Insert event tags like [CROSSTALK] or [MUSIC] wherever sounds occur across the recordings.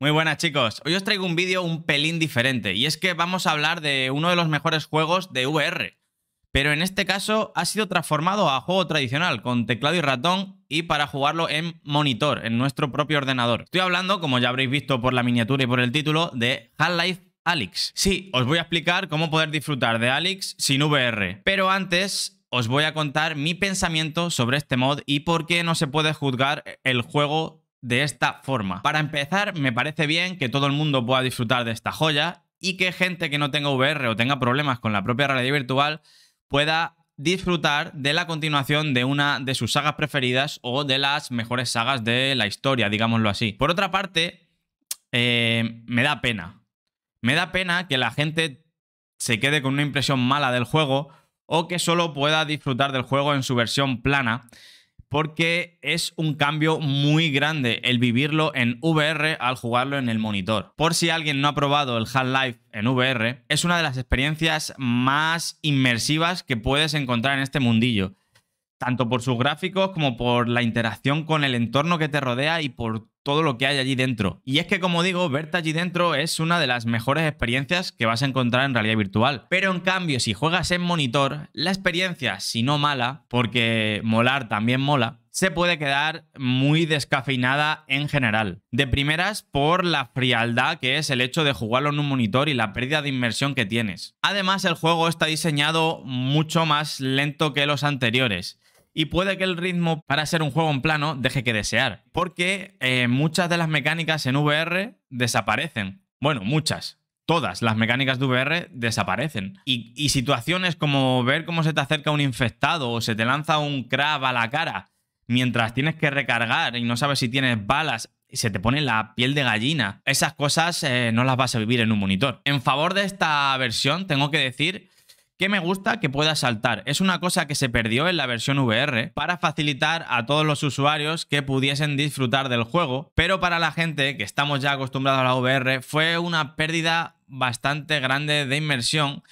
Muy buenas chicos, hoy os traigo un vídeo un pelín diferente y es que vamos a hablar de uno de los mejores juegos de VR, pero en este caso ha sido transformado a juego tradicional con teclado y ratón y para jugarlo en monitor, en nuestro propio ordenador. Estoy hablando, como ya habréis visto por la miniatura y por el título, de Half-Life Alyx. Sí, os voy a explicar cómo poder disfrutar de Alyx sin VR, pero antes os voy a contar mi pensamiento sobre este mod y por qué no se puede juzgar el juego de esta forma. Para empezar, me parece bien que todo el mundo pueda disfrutar de esta joya y que gente que no tenga VR o tenga problemas con la propia realidad virtual pueda disfrutar de la continuación de una de sus sagas preferidas o de las mejores sagas de la historia, digámoslo así. Por otra parte, eh, me da pena. Me da pena que la gente se quede con una impresión mala del juego o que solo pueda disfrutar del juego en su versión plana porque es un cambio muy grande el vivirlo en VR al jugarlo en el monitor. Por si alguien no ha probado el Half-Life en VR, es una de las experiencias más inmersivas que puedes encontrar en este mundillo, tanto por sus gráficos como por la interacción con el entorno que te rodea y por todo lo que hay allí dentro. Y es que, como digo, verte allí dentro es una de las mejores experiencias que vas a encontrar en realidad virtual. Pero en cambio, si juegas en monitor, la experiencia, si no mala, porque molar también mola, se puede quedar muy descafeinada en general. De primeras, por la frialdad que es el hecho de jugarlo en un monitor y la pérdida de inmersión que tienes. Además, el juego está diseñado mucho más lento que los anteriores y puede que el ritmo para ser un juego en plano deje que desear, porque eh, muchas de las mecánicas en VR desaparecen. Bueno, muchas. Todas las mecánicas de VR desaparecen. Y, situaciones como ver cómo se te acerca un infectado o se te lanza un crab a la cara mientras tienes que recargar y no sabes si tienes balas, y se te pone la piel de gallina. Esas cosas eh, no las vas a vivir en un monitor. En favor de esta versión, tengo que decir que me gusta que pueda saltar. Es una cosa que se perdió en la versión VR para facilitar a todos los usuarios que pudiesen disfrutar del juego, pero para la gente que estamos ya acostumbrados a la VR fue una pérdida bastante grande de inmersión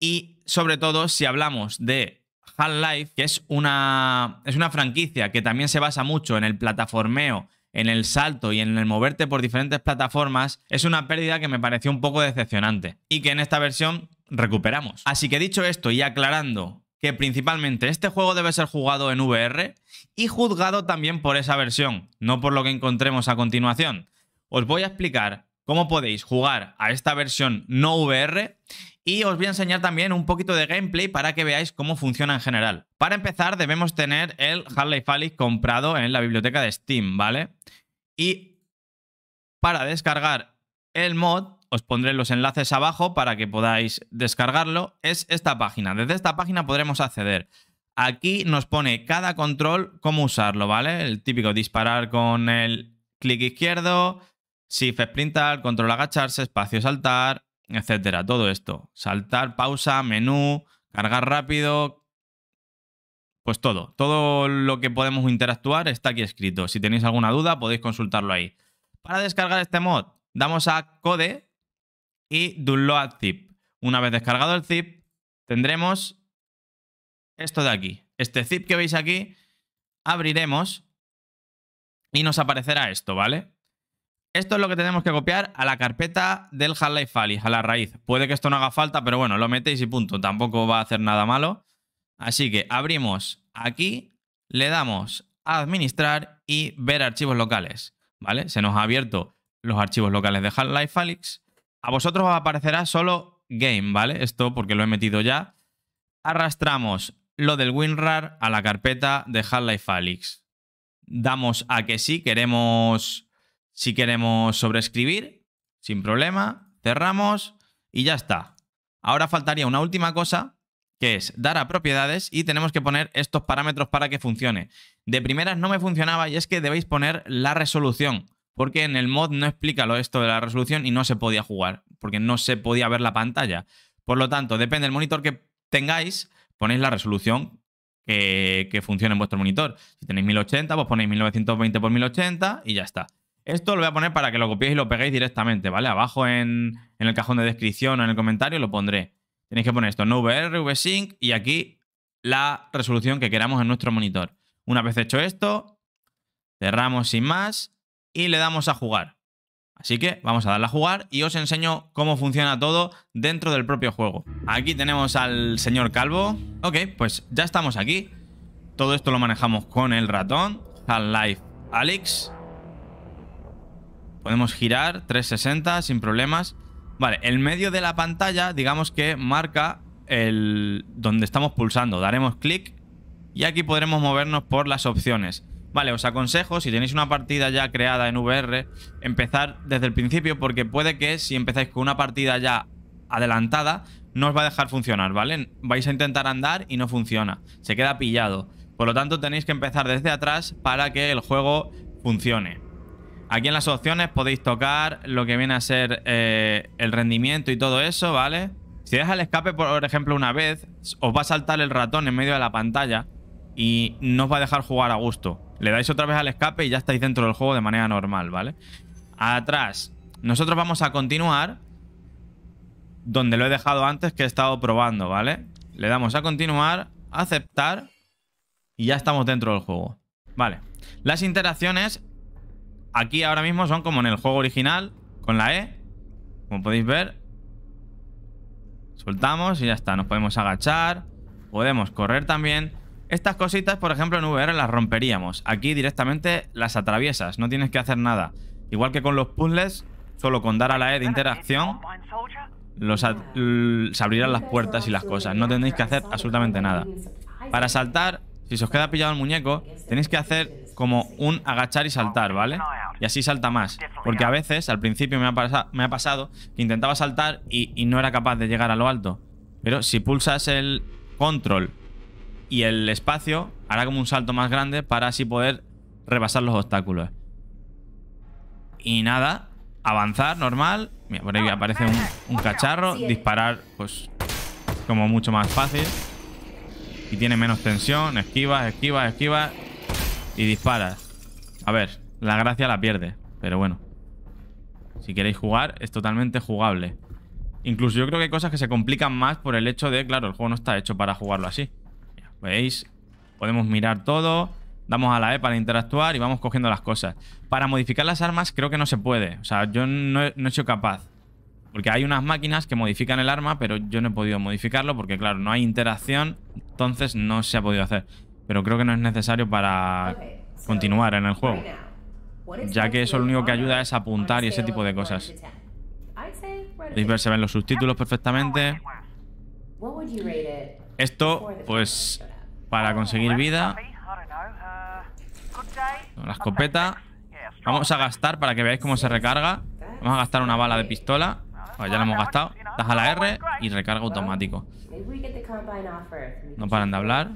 y sobre todo si hablamos de Half-Life, que es una, es una franquicia que también se basa mucho en el plataformeo en el salto y en el moverte por diferentes plataformas, es una pérdida que me pareció un poco decepcionante y que en esta versión recuperamos. Así que dicho esto y aclarando que principalmente este juego debe ser jugado en VR y juzgado también por esa versión, no por lo que encontremos a continuación. Os voy a explicar cómo podéis jugar a esta versión no VR y os voy a enseñar también un poquito de gameplay para que veáis cómo funciona en general. Para empezar debemos tener el harley life comprado en la biblioteca de Steam, ¿vale? Y para descargar el mod os pondré los enlaces abajo para que podáis descargarlo. Es esta página. Desde esta página podremos acceder. Aquí nos pone cada control cómo usarlo, ¿vale? El típico disparar con el clic izquierdo, Shift, sprintar, control agacharse, espacio saltar, etcétera. Todo esto. Saltar, pausa, menú, cargar rápido. Pues todo. Todo lo que podemos interactuar está aquí escrito. Si tenéis alguna duda, podéis consultarlo ahí. Para descargar este mod, damos a Code y Download Zip. Una vez descargado el zip, tendremos esto de aquí. Este zip que veis aquí, abriremos y nos aparecerá esto, ¿vale? Esto es lo que tenemos que copiar a la carpeta del Half-Life a la raíz. Puede que esto no haga falta, pero bueno, lo metéis y punto. Tampoco va a hacer nada malo. Así que abrimos aquí, le damos a administrar y ver archivos locales. ¿Vale? Se nos ha abierto los archivos locales de Half-Life Alyx. A vosotros os aparecerá solo game, ¿vale? Esto porque lo he metido ya. Arrastramos lo del WinRAR a la carpeta de Half-Life Damos a que sí, queremos si queremos sobreescribir, sin problema, cerramos y ya está. Ahora faltaría una última cosa, que es dar a propiedades y tenemos que poner estos parámetros para que funcione. De primeras no me funcionaba y es que debéis poner la resolución, porque en el mod no explica lo esto de la resolución y no se podía jugar, porque no se podía ver la pantalla. Por lo tanto, depende del monitor que tengáis, ponéis la resolución que, que funcione en vuestro monitor. Si tenéis 1080, pues ponéis 1920 x 1080 y ya está. Esto lo voy a poner para que lo copiéis y lo peguéis directamente, ¿vale? Abajo en, el cajón de descripción o en el comentario lo pondré. Tenéis que poner esto, no VR, VSync y aquí la resolución que queramos en nuestro monitor. Una vez hecho esto, cerramos sin más y le damos a jugar. Así que vamos a darle a jugar y os enseño cómo funciona todo dentro del propio juego. Aquí tenemos al señor Calvo. Ok, pues ya estamos aquí. Todo esto lo manejamos con el ratón. Half-Life Alex. Podemos girar 360 sin problemas. Vale, el medio de la pantalla, digamos que marca el donde estamos pulsando. Daremos clic y aquí podremos movernos por las opciones. Vale, os aconsejo, si tenéis una partida ya creada en VR, empezar desde el principio porque puede que si empezáis con una partida ya adelantada, no os va a dejar funcionar, ¿vale? Vais a intentar andar y no funciona, se queda pillado. Por lo tanto, tenéis que empezar desde atrás para que el juego funcione. Aquí en las opciones podéis tocar lo que viene a ser eh, el rendimiento y todo eso, ¿vale? Si deja el escape, por ejemplo, una vez, os va a saltar el ratón en medio de la pantalla y no os va a dejar jugar a gusto. Le dais otra vez al escape y ya estáis dentro del juego de manera normal, ¿vale? Atrás, nosotros vamos a continuar donde lo he dejado antes que he estado probando, ¿vale? Le damos a continuar, aceptar y ya estamos dentro del juego. Vale. Las interacciones Aquí ahora mismo son como en el juego original, con la E. Como podéis ver. Soltamos y ya está. Nos podemos agachar. Podemos correr también. Estas cositas, por ejemplo, en VR las romperíamos. Aquí directamente las atraviesas. No tienes que hacer nada. Igual que con los puzzles, solo con dar a la E de interacción los se abrirán las puertas y las cosas. No tendréis que hacer absolutamente nada. Para saltar, si se os queda pillado el muñeco, tenéis que hacer como un agachar y saltar, ¿vale? Y así salta más. Porque a veces, al principio me ha, me ha pasado que intentaba saltar y, no era capaz de llegar a lo alto. Pero si pulsas el control y el espacio, hará como un salto más grande para así poder rebasar los obstáculos. Y nada, avanzar normal. Mira, por ahí aparece un, cacharro. Disparar, pues, como mucho más fácil. Y tiene menos tensión. Esquivas, esquivas, esquivas. Y disparas. A ver, la gracia la pierde. Pero bueno. Si queréis jugar, es totalmente jugable. Incluso yo creo que hay cosas que se complican más por el hecho de, claro, el juego no está hecho para jugarlo así. ¿Veis? Podemos mirar todo. Damos a la E para interactuar y vamos cogiendo las cosas. Para modificar las armas creo que no se puede. O sea, yo no no he sido capaz. Porque hay unas máquinas que modifican el arma, pero yo no he podido modificarlo porque, claro, no hay interacción, entonces no se ha podido hacer. Pero creo que no es necesario para continuar en el juego. Ya que eso lo único que ayuda es apuntar y ese tipo de cosas. Podéis ver, se ven los subtítulos perfectamente. Esto, pues, para conseguir vida. La escopeta. Vamos a gastar para que veáis cómo se recarga. Vamos a gastar una bala de pistola. Pues ya la hemos gastado. Das a la R y recarga automático. No paran de hablar.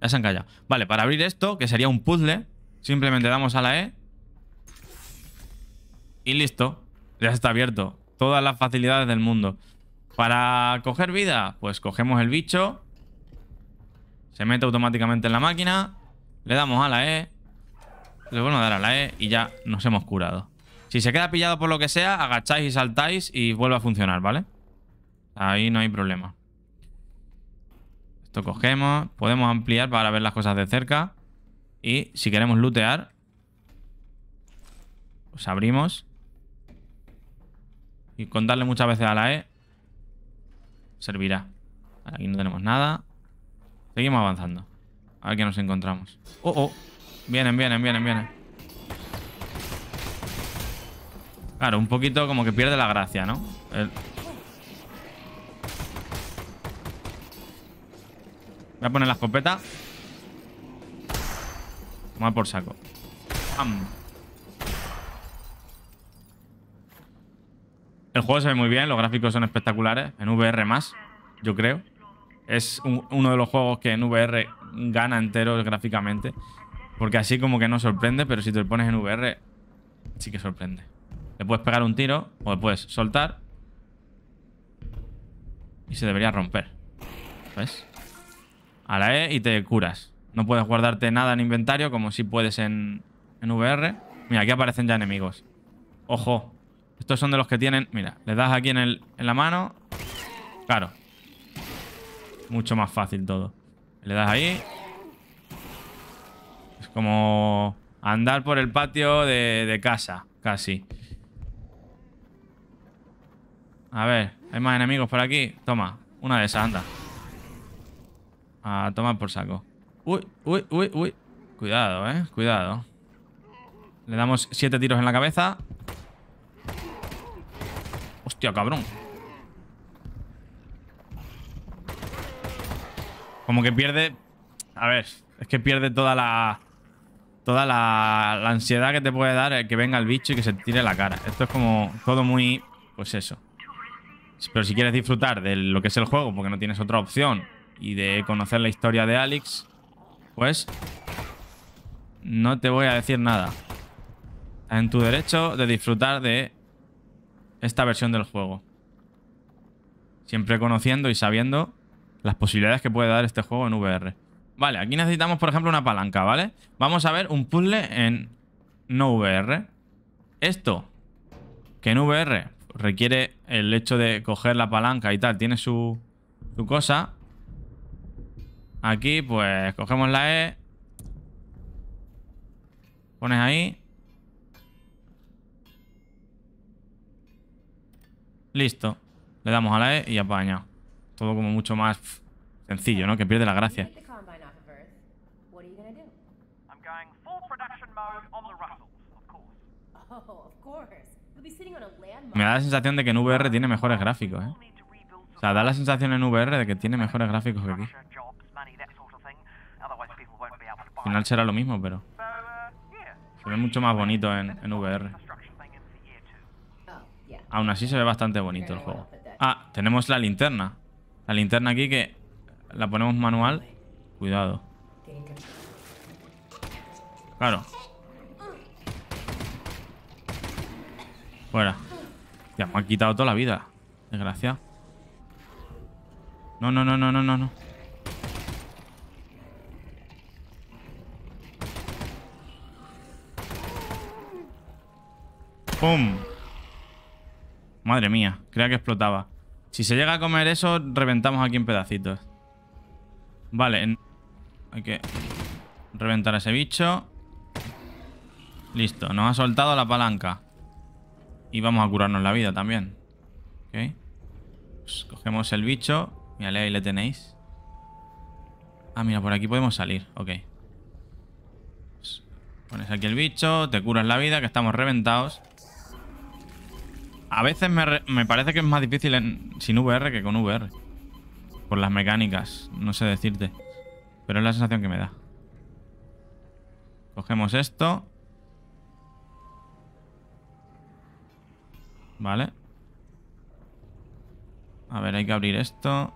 Ya se han callado. Vale, para abrir esto, que sería un puzzle, simplemente damos a la E. Y listo. Ya está abierto. Todas las facilidades del mundo. Para coger vida, pues cogemos el bicho. Se mete automáticamente en la máquina. Le damos a la E. Le vuelvo a dar a la E y ya nos hemos curado. Si se queda pillado por lo que sea, agacháis y saltáis y vuelve a funcionar, ¿vale? Ahí no hay problema. Esto cogemos. Podemos ampliar para ver las cosas de cerca. Y si queremos lootear, pues abrimos. Y contarle muchas veces a la E, servirá. Aquí no tenemos nada. Seguimos avanzando. A ver qué nos encontramos. Oh, oh. Vienen, vienen, vienen, vienen. Claro, un poquito como que pierde la gracia, ¿no? El, Voy a poner la escopeta. Toma por saco. El juego se ve muy bien, los gráficos son espectaculares. En VR más, yo creo. Es uno de los juegos que en VR gana entero gráficamente. Porque así como que no sorprende, pero si te lo pones en VR, sí que sorprende. Le puedes pegar un tiro o le puedes soltar. Y se debería romper. ¿Ves? a la E y te curas. No puedes guardarte nada en inventario como si puedes en, VR. Mira, aquí aparecen ya enemigos. Ojo. Estos son de los que tienen... Mira, le das aquí en, la mano. Claro. Mucho más fácil todo. Le das ahí. Es como andar por el patio de, de casa, casi. A ver, hay más enemigos por aquí. Toma, una de esas, anda. A tomar por saco. Uy, uy, uy, uy. Cuidado, eh. Cuidado. Le damos siete tiros en la cabeza. Hostia, cabrón. Como que pierde... A ver, es que pierde toda la... Toda la, la ansiedad que te puede dar el que venga el bicho y que se tire la cara. Esto es como todo muy... Pues eso. Pero si quieres disfrutar de lo que es el juego, porque no tienes otra opción, y de conocer la historia de Alex, pues no te voy a decir nada. en tu derecho de disfrutar de esta versión del juego. Siempre conociendo y sabiendo las posibilidades que puede dar este juego en VR. Vale, aquí necesitamos, por ejemplo, una palanca, ¿vale? Vamos a ver un puzzle en no VR. Esto, que en VR requiere el hecho de coger la palanca y tal, tiene su, su cosa. Aquí, pues, cogemos la E. Pones ahí. Listo. Le damos a la E y apaña. Todo como mucho más sencillo, ¿no? Que pierde la gracia. Oh, Me da la sensación de que en VR tiene mejores gráficos, ¿eh? O sea, da la sensación en VR de que tiene mejores gráficos que aquí. Al final será lo mismo, pero... Se ve mucho más bonito en, VR. Aún así se ve bastante bonito el juego. Ah, tenemos la linterna. La linterna aquí que la ponemos manual. Cuidado. Claro. Fuera. Ya me ha quitado toda la vida. Desgracia. No, no, no, no, no, no. ¡Pum! Madre mía, creía que explotaba. Si se llega a comer eso, reventamos aquí en pedacitos. Vale, hay que reventar a ese bicho. Listo, nos ha soltado la palanca. Y vamos a curarnos la vida también. Pues, cogemos el bicho. mira, ahí le tenéis. Ah, mira, por aquí podemos salir. Ok. Pues, pones aquí el bicho, te curas la vida, que estamos reventados. A veces me, parece que es más difícil sin VR que con VR. Por las mecánicas, no sé decirte. Pero es la sensación que me da. Cogemos esto. Vale. A ver, hay que abrir esto.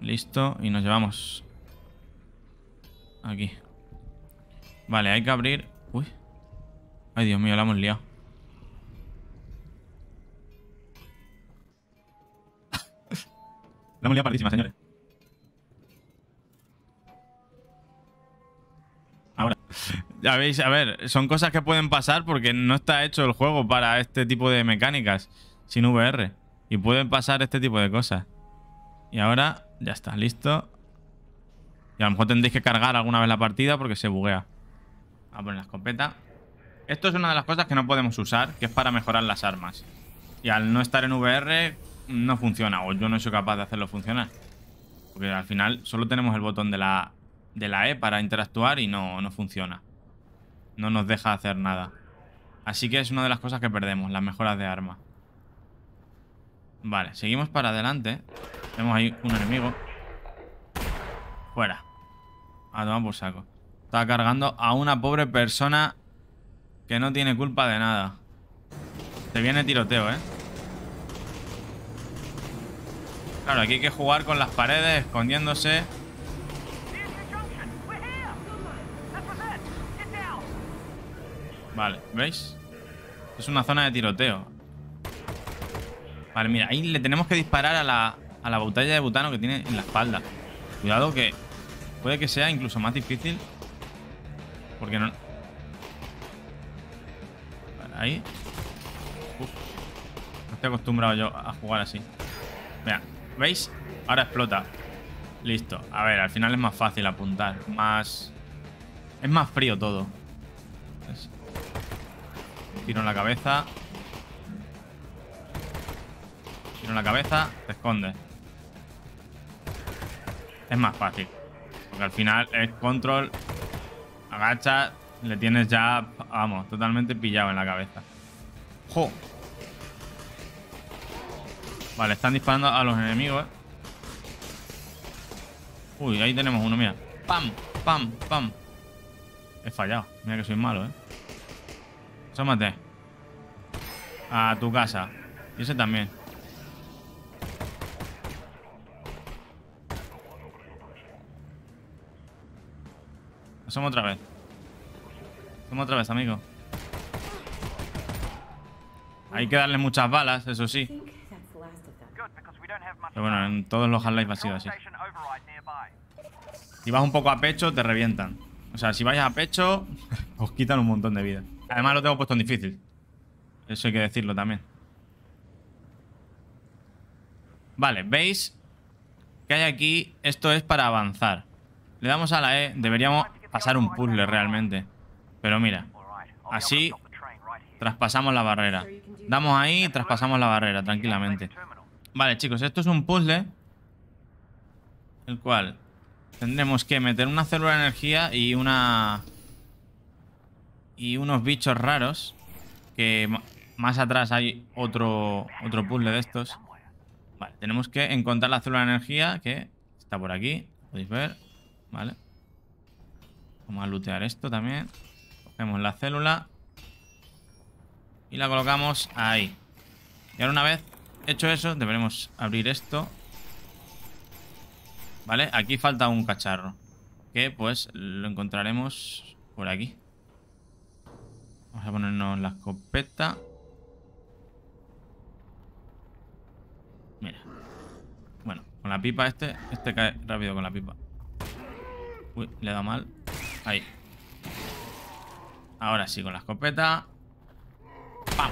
Listo. Y nos llevamos. Aquí. Vale, hay que abrir... Uy. Ay, Dios mío, la hemos liado. La hemos liado señores. Ahora. Ya veis, a ver, son cosas que pueden pasar porque no está hecho el juego para este tipo de mecánicas sin VR. Y pueden pasar este tipo de cosas. Y ahora, ya está, listo. Y a lo mejor tendréis que cargar alguna vez la partida porque se buguea. Vamos a poner la escopeta. Esto es una de las cosas que no podemos usar, que es para mejorar las armas. Y al no estar en VR, no funciona o yo no soy capaz de hacerlo funcionar. Porque al final solo tenemos el botón de la, de la E para interactuar y no, no funciona. No nos deja hacer nada. Así que es una de las cosas que perdemos, las mejoras de arma. Vale, seguimos para adelante. Tenemos ahí un enemigo. Fuera. A tomar por saco. Está cargando a una pobre persona que no tiene culpa de nada. Se viene tiroteo, ¿eh? Claro, aquí hay que jugar con las paredes, escondiéndose. Vale, ¿veis? Es una zona de tiroteo. Vale, mira, ahí le tenemos que disparar a la, a la botella de butano que tiene en la espalda. Cuidado que puede que sea incluso más difícil. Porque no... ahí. Uf. No estoy acostumbrado yo a jugar así. Vean. ¿Veis? Ahora explota. Listo. A ver, al final es más fácil apuntar. Más... Es más frío todo. Tiro en la cabeza. Tiro en la cabeza. Te esconde. Es más fácil. Porque al final es control. Agacha. Le tienes ya, vamos, totalmente pillado en la cabeza. ¡Jo! Vale, están disparando a los enemigos, eh. Uy, ahí tenemos uno, mira. ¡Pam! ¡Pam! ¡Pam! He fallado. Mira que soy malo, eh. Sómate. A tu casa. Y ese también. Somos otra vez. Somos otra vez, amigo. Hay que darle muchas balas, eso sí. Pero bueno, en todos los Half-Life ha sido así. Si vas un poco a pecho, te revientan. O sea, si vais a pecho, [LAUGHS] os quitan un montón de vida. Además, lo tengo puesto en difícil. Eso hay que decirlo también. Vale, ¿veis? Que hay aquí, esto es para avanzar. Le damos a la E, deberíamos pasar un puzzle realmente. Pero mira, así traspasamos la barrera. Damos ahí y traspasamos la barrera tranquilamente. Vale, chicos, esto es un puzzle. El cual tendremos que meter una célula de energía y una... Y unos bichos raros. Que más atrás hay otro, otro puzzle de estos. Vale, tenemos que encontrar la célula de energía que está por aquí. Podéis ver. Vale. Vamos a lootear esto también. Cogemos la célula. Y la colocamos ahí. Y ahora una vez Hecho eso, deberemos abrir esto. Vale, aquí falta un cacharro. Que pues lo encontraremos por aquí. Vamos a ponernos la escopeta. Mira. Bueno, con la pipa este, este cae rápido con la pipa. Uy, le da mal. Ahí. Ahora sí, con la escopeta. ¡Pam!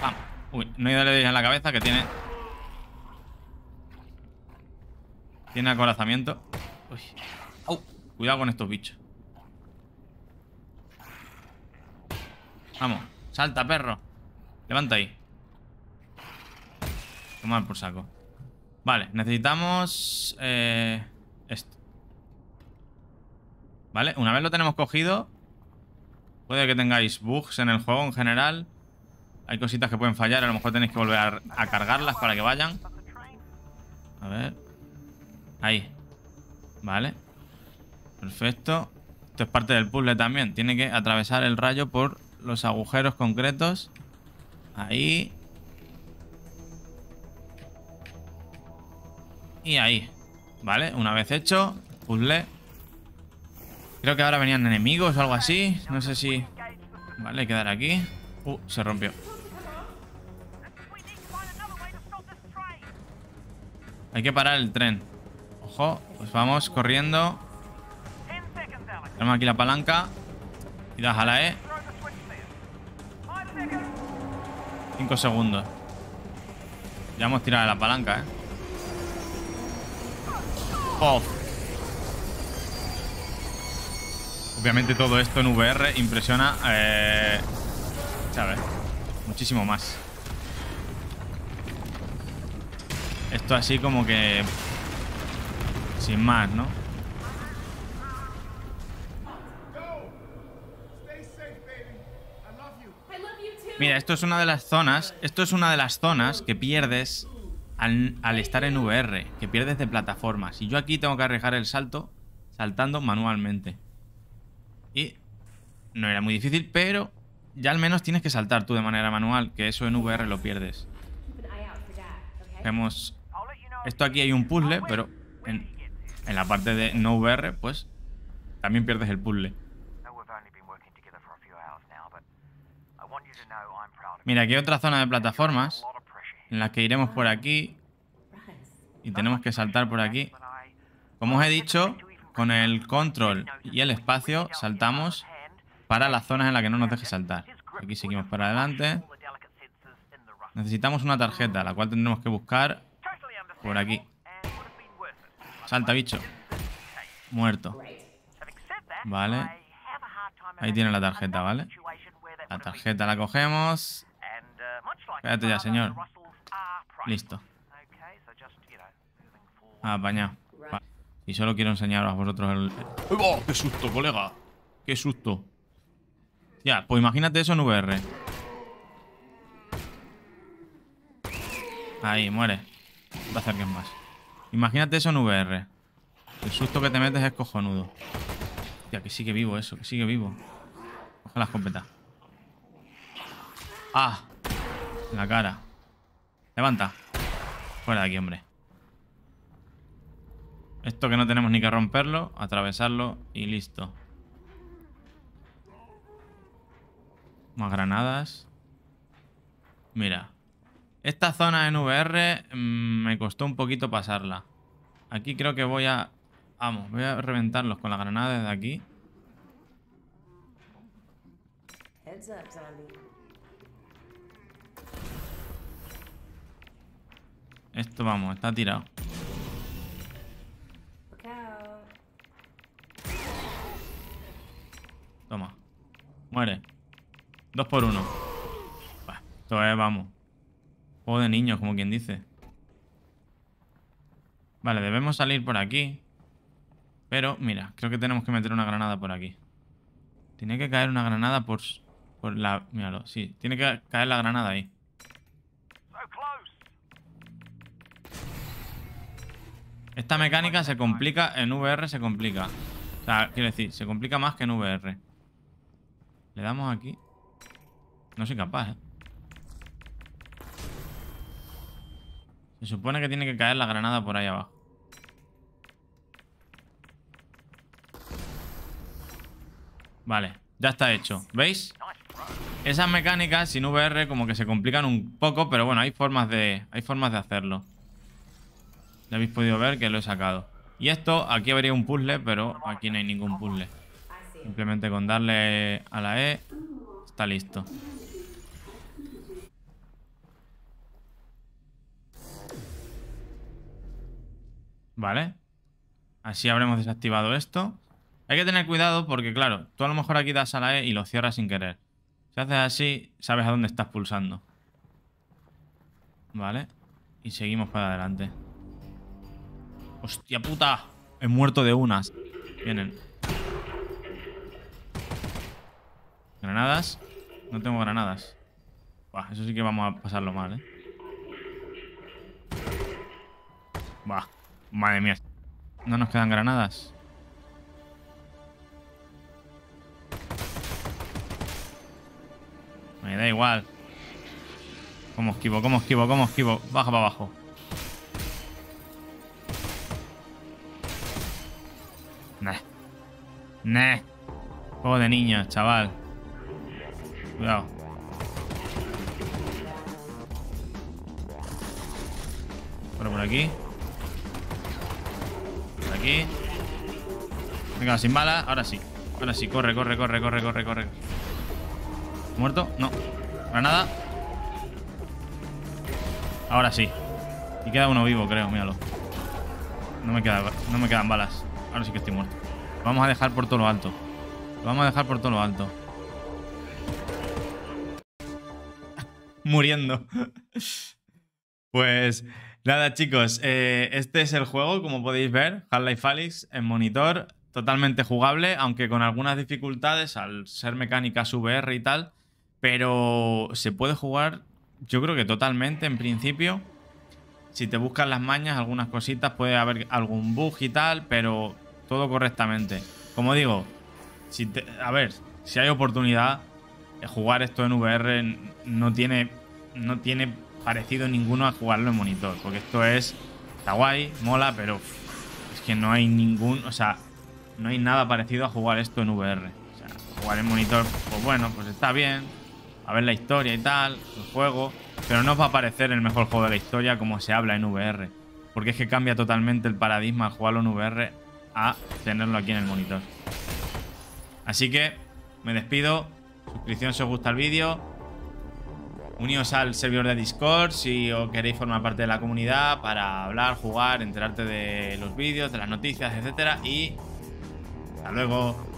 ¡Pam! Uy, no hay leer en la cabeza que tiene... Tiene acorazamiento. Uy. Au. Cuidado con estos bichos. Vamos. Salta, perro. Levanta ahí. Tomar por saco. Vale, necesitamos... Eh, esto. Vale, una vez lo tenemos cogido... Puede que tengáis bugs en el juego en general... Hay cositas que pueden fallar, a lo mejor tenéis que volver a, cargarlas para que vayan. A ver. Ahí. Vale. Perfecto. Esto es parte del puzzle también. Tiene que atravesar el rayo por los agujeros concretos. Ahí. Y ahí. Vale, una vez hecho, puzzle. Creo que ahora venían enemigos o algo así. No sé si... Vale, quedar aquí. Uh, se rompió. Hay que parar el tren. Ojo, pues vamos corriendo. Tenemos aquí la palanca. Y das a la E. 5 segundos. Ya hemos tirado la palanca, ¿eh? Obviamente todo esto en VR impresiona, eh, Muchísimo más. Esto así como que... Sin más, ¿no? Mira, esto es una de las zonas... Esto es una de las zonas que pierdes al, estar en VR. Que pierdes de plataformas. Y yo aquí tengo que arriesgar el salto saltando manualmente. Y no era muy difícil, pero ya al menos tienes que saltar tú de manera manual, que eso en VR lo pierdes. Vemos esto aquí hay un puzzle, ah, pero en, la parte de no VR, pues también pierdes el puzzle. Mira, aquí hay otra zona de plataformas en las que iremos por aquí y tenemos que saltar por aquí. Como os he dicho, con el control y el espacio saltamos para las zonas en las que no nos deje saltar. Aquí seguimos para adelante. Necesitamos una tarjeta, la cual tendremos que buscar por aquí. Salta, bicho. Muerto. Vale. Ahí tiene la tarjeta, ¿vale? La tarjeta la cogemos. Espérate ya, señor. Listo. ah Y solo quiero enseñaros a vosotros el... ¡Qué susto, colega! ¡Qué susto! Ya, pues imagínate eso en VR. Ahí, muere. No te acerques más. Imagínate eso en VR. El susto que te metes es cojonudo. Hostia, que sigue vivo eso, que sigue vivo. Coge la escopeta. ¡Ah! la cara. Levanta. Fuera de aquí, hombre. Esto que no tenemos ni que romperlo, atravesarlo y listo. Más granadas. Mira. Esta zona en VR mm, me costó un poquito pasarla. Aquí creo que voy a... Vamos, voy a reventarlos con las granada desde aquí. Esto vamos, está tirado. Toma. Muere. Dos por uno. esto es, vamos. Juego de niños, como quien dice. Vale, debemos salir por aquí. Pero, mira, creo que tenemos que meter una granada por aquí. Tiene que caer una granada por... Por la... Míralo, sí. Tiene que caer la granada ahí. Esta mecánica se complica, en VR se complica. O sea, quiero decir, se complica más que en VR. Le damos aquí. No soy capaz, ¿eh? Se supone que tiene que caer la granada por ahí abajo. Vale, ya está hecho. ¿Veis? Esas mecánicas sin VR como que se complican un poco, pero bueno, hay formas de, hay formas de hacerlo. Ya habéis podido ver que lo he sacado. Y esto, aquí habría un puzzle, pero aquí no hay ningún puzzle. Simplemente con darle a la E, está listo. Vale. Así habremos desactivado esto. Hay que tener cuidado porque, claro, tú a lo mejor aquí das a la E y lo cierras sin querer. Si haces así, sabes a dónde estás pulsando. Vale. Y seguimos para adelante. ¡Hostia puta! He muerto de unas. Vienen. Granadas. No tengo granadas. eso sí que vamos a pasarlo mal, ¿eh? Buah. Madre mía. No nos quedan granadas. Me da igual. ¿Cómo esquivo? ¿Cómo esquivo? ¿Cómo esquivo? Baja para abajo. Nah. Nah. Juego de niños, chaval. Cuidado. Pero por aquí. Venga, sin balas Ahora sí. Ahora sí. Corre, corre, corre, corre, corre, corre. ¿Muerto? No. nada Ahora sí. Y queda uno vivo, creo. Míralo. No me, queda, no me quedan balas. Ahora sí que estoy muerto. vamos a dejar por todo lo alto. Lo vamos a dejar por todo lo alto. [LAUGHS] Muriendo. [LAUGHS] pues... Nada, chicos, eh, este es el juego, como podéis ver, Half-Life Alyx en monitor, totalmente jugable, aunque con algunas dificultades al ser mecánicas VR y tal, pero se puede jugar, yo creo que totalmente en principio. Si te buscas las mañas, algunas cositas, puede haber algún bug y tal, pero todo correctamente. Como digo, si a ver, si hay oportunidad, de eh, jugar esto en VR no tiene, no tiene parecido ninguno a jugarlo en monitor. Porque esto es. Está guay, mola, pero. Es que no hay ningún. O sea, no hay nada parecido a jugar esto en VR. O sea, jugar en monitor, pues bueno, pues está bien. A ver la historia y tal, el juego. Pero no os va a parecer el mejor juego de la historia como se habla en VR. Porque es que cambia totalmente el paradigma al jugarlo en VR a tenerlo aquí en el monitor. Así que me despido. Suscripción si os gusta el vídeo Uníos al servidor de Discord si os queréis formar parte de la comunidad para hablar, jugar, enterarte de los vídeos, de las noticias, etc. Y hasta luego.